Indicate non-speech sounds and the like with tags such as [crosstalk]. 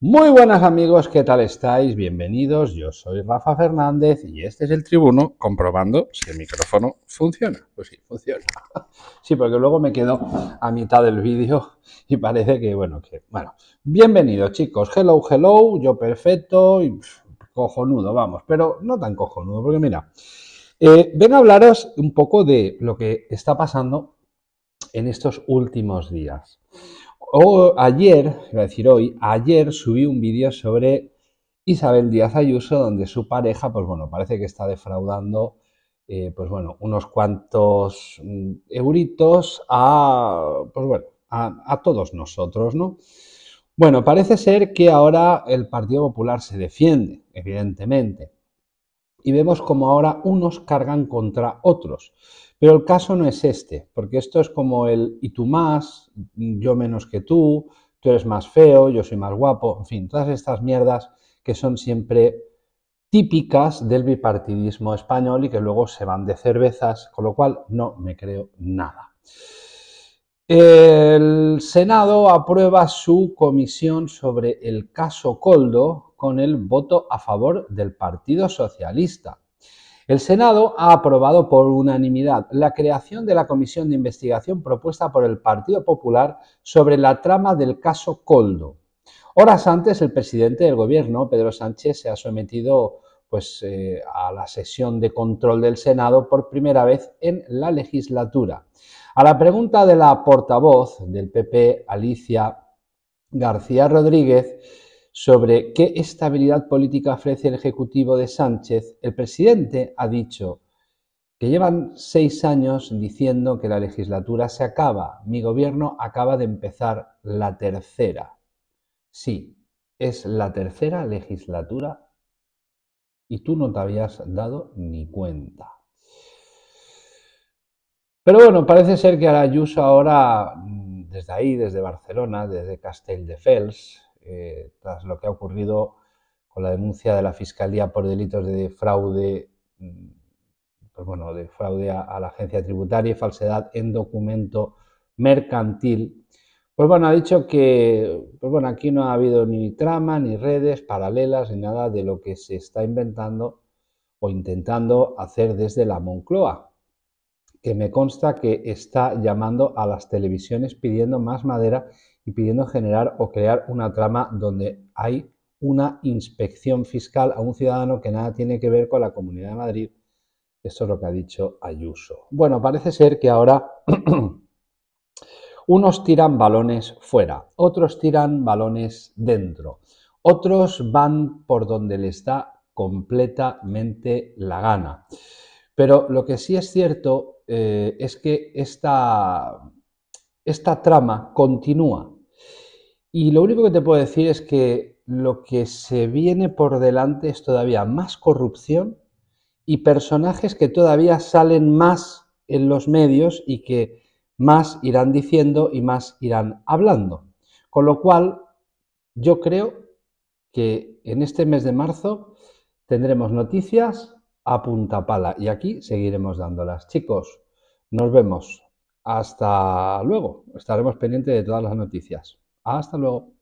Muy buenas amigos, ¿qué tal estáis? Bienvenidos, yo soy Rafa Fernández y este es el tribuno comprobando si el micrófono funciona. Pues sí, funciona. [laughs] Sí, porque luego me quedo a mitad del vídeo y parece que, bueno, que, bueno. Bienvenidos chicos, hello, hello, yo perfecto y cojonudo, vamos, pero no tan cojonudo, porque mira, eh, a hablaros un poco de lo que está pasando en estos últimos días o, ayer, iba a decir hoy, ayer subí un vídeo sobre Isabel Díaz Ayuso, donde su pareja, pues bueno, parece que está defraudando, eh, pues bueno, unos cuantos mm, euritos a, pues bueno, a, a todos nosotros, ¿no? Bueno, parece ser que ahora el Partido Popular se defiende, evidentemente y vemos como ahora unos cargan contra otros. Pero el caso no es este, porque esto es como el y tú más, yo menos que tú, tú eres más feo, yo soy más guapo, en fin, todas estas mierdas que son siempre típicas del bipartidismo español y que luego se van de cervezas, con lo cual no me creo nada. El Senado aprueba su comisión sobre el caso Coldo, con el voto a favor del Partido Socialista. El Senado ha aprobado por unanimidad la creación de la comisión de investigación propuesta por el Partido Popular sobre la trama del caso Coldo. Horas antes, el presidente del Gobierno, Pedro Sánchez, se ha sometido pues, eh, a la sesión de control del Senado por primera vez en la legislatura. A la pregunta de la portavoz del PP, Alicia García Rodríguez, sobre qué estabilidad política ofrece el Ejecutivo de Sánchez, el presidente ha dicho que llevan seis años diciendo que la legislatura se acaba. Mi gobierno acaba de empezar la tercera. Sí, es la tercera legislatura y tú no te habías dado ni cuenta. Pero bueno, parece ser que Arayuso ahora, mm, desde ahí, desde Barcelona, desde Castelldefels, eh, tras lo que ha ocurrido con la denuncia de la Fiscalía por delitos de fraude, mm, pues bueno, de fraude a, la agencia tributaria y falsedad en documento mercantil. Pues bueno, ha dicho que pues bueno, aquí no ha habido ni trama, ni redes paralelas, ni nada de lo que se está inventando o intentando hacer desde la Moncloa que me consta que está llamando a las televisiones pidiendo más madera y pidiendo generar o crear una trama donde hay una inspección fiscal a un ciudadano que nada tiene que ver con la Comunidad de Madrid. Eso es lo que ha dicho Ayuso. Bueno, parece ser que ahora [clears throat] unos tiran balones fuera, otros tiran balones dentro, otros van por donde les da completamente la gana. Pero lo que sí es cierto eh, es que esta trama continúa. Y lo único que te puedo decir es que lo que se viene por delante es todavía más corrupción y personajes que todavía salen más en los medios y que más irán diciendo y más irán hablando. Con lo cual, yo creo que en este mes de marzo tendremos noticias a punta pala. Y aquí seguiremos dándolas. Chicos, nos vemos. Hasta luego. Estaremos pendientes de todas las noticias. Hasta luego.